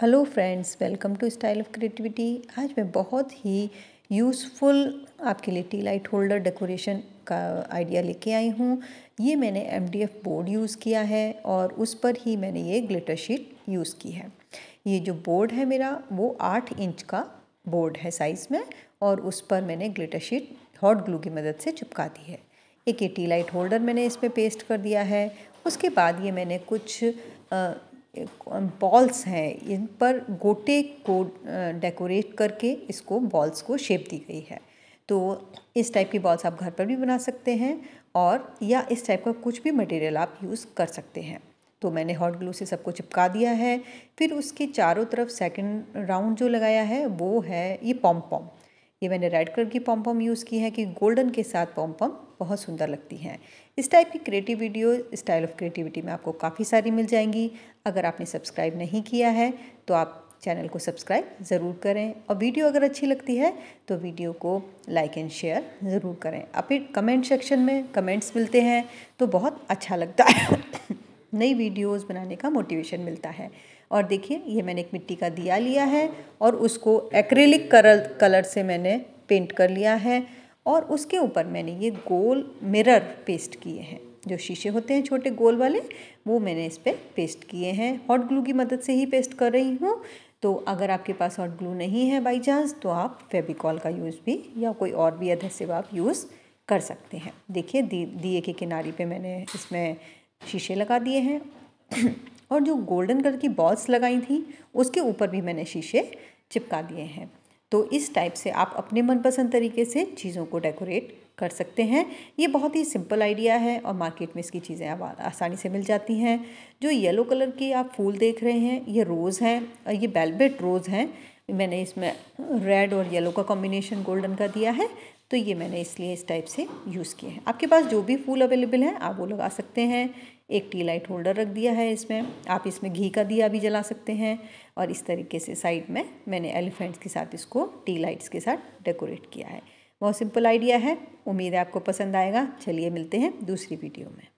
hello friends welcome to style of creativity आज मैं बहुत ही यूज़फुल आपके लिए टी लाइट होल्डर डेकोरेशन का आइडिया लेके आई हूँ ये मैंने एम बोर्ड यूज़ किया है और उस पर ही मैंने ये ग्लिटर शीट यूज़ की है ये जो बोर्ड है मेरा वो आठ इंच का बोर्ड है साइज़ में और उस पर मैंने ग्लिटर शीट हॉट ग्लू की मदद से चिपका दी है एक ये टी लाइट होल्डर मैंने इसमें पेस्ट कर दिया है उसके बाद ये मैंने कुछ बॉल्स हैं इन पर गोटे को डेकोरेट करके इसको बॉल्स को शेप दी गई है तो इस टाइप की बॉल्स आप घर पर भी बना सकते हैं और या इस टाइप का कुछ भी मटेरियल आप यूज़ कर सकते हैं तो मैंने हॉट ग्लू से सबको चिपका दिया है फिर उसके चारों तरफ सेकंड राउंड जो लगाया है वो है ये पॉम पॉम ये मैंने रेड कलर की पॉम्पम यूज़ की है कि गोल्डन के साथ पॉम्पम बहुत सुंदर लगती हैं इस टाइप की creative video style of creativity में आपको काफ़ी सारी मिल जाएंगी अगर आपने सब्सक्राइब नहीं किया है तो आप चैनल को सब्सक्राइब ज़रूर करें और वीडियो अगर अच्छी लगती है तो वीडियो को लाइक एंड शेयर ज़रूर करें आप कमेंट सेक्शन में कमेंट्स मिलते हैं तो बहुत अच्छा लगता है नई वीडियोस बनाने का मोटिवेशन मिलता है और देखिए ये मैंने एक मिट्टी का दिया लिया है और उसको एक्रेलिक कलर कलर से मैंने पेंट कर लिया है और उसके ऊपर मैंने ये गोल मिरर पेस्ट किए हैं जो शीशे होते हैं छोटे गोल वाले वो मैंने इस पर पे पेस्ट किए हैं हॉट ग्लू की मदद से ही पेस्ट कर रही हूँ तो अगर आपके पास हॉट ग्लू नहीं है बाई चांस तो आप फेबिकॉल का यूज़ भी या कोई और भी एधेसिव आप यूज़ कर सकते हैं देखिए दिए के किनारे पे मैंने इसमें शीशे लगा दिए हैं और जो गोल्डन कलर की बॉल्स लगाई थी उसके ऊपर भी मैंने शीशे चिपका दिए हैं तो इस टाइप से आप अपने मनपसंद तरीके से चीज़ों को डेकोरेट कर सकते हैं ये बहुत ही सिंपल आइडिया है और मार्केट में इसकी चीज़ें आप आसानी से मिल जाती हैं जो येलो कलर के आप फूल देख रहे हैं ये रोज़ हैं और ये बेलबेट रोज़ हैं मैंने इसमें रेड और येलो का कॉम्बिनेशन गोल्डन का दिया है तो ये मैंने इसलिए इस टाइप से यूज़ किए हैं आपके पास जो भी फूल अवेलेबल है आप वो लगा सकते हैं एक टी लाइट होल्डर रख दिया है इसमें आप इसमें घी का दिया भी जला सकते हैं और इस तरीके से साइड में मैंने एलिफेंट्स के साथ इसको टी लाइट्स के साथ डेकोरेट किया है बहुत सिंपल आइडिया है उम्मीद है आपको पसंद आएगा चलिए मिलते हैं दूसरी वीडियो में